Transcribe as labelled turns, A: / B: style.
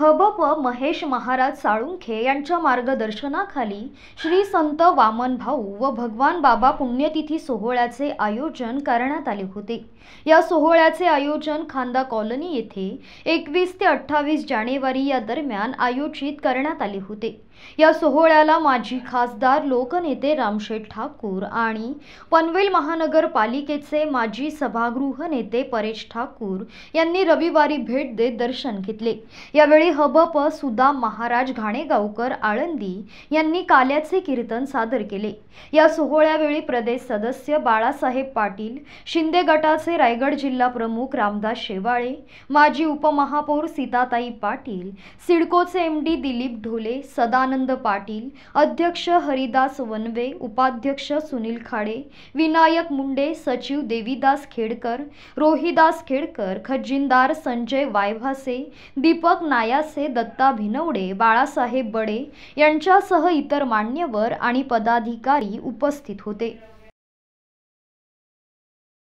A: hub Mahesh Maharaj Salunkhe यांच्या मार्गदर्शनाखाली श्री संत वामन भाऊ व भगवान बाबा पुण्यतिथी सोहळ्याचे आयोजन करण्यात आले होते या सोहळ्याचे आयोजन खांदा कॉलनी येथे एकवीस ते अठ्ठावीस जानेवारी या दरम्यान आयोजित करण्यात आले होते या सोहळ्याला माजी खासदार लोकनेते रामशेठ ठाकूर आणि पनवेल महानगरपालिकेचे माजी सभागृह नेते परेश ठाकूर यांनी रविवारी भेट देत दर्शन घेतले यावेळी यावेळी हबप सुधा महाराज घाणेगावकर आळंदी यांनी काल्याचे कीर्तन सादर केले या सोहळ्यावेळी प्रदेश सदस्य बाळासाहेब पाटील शिंदे गटाचे रायगड जिल्हा प्रमुख रामदास शेवाळे माजी उपमहापौर सीताताई पाटील सिडकोचे एम डी दिलीप ढोले सदानंद पाटील अध्यक्ष हरिदास वनवे उपाध्यक्ष सुनील खाडे विनायक मुंडे सचिव देवीदास खेडकर रोहिदास खेडकर खजिनदार संजय वायभासे दीपक नायक वयाचे दत्ता भिनवडे बाळासाहेब बडे यांच्यासह इतर मान्यवर आणि पदाधिकारी उपस्थित होते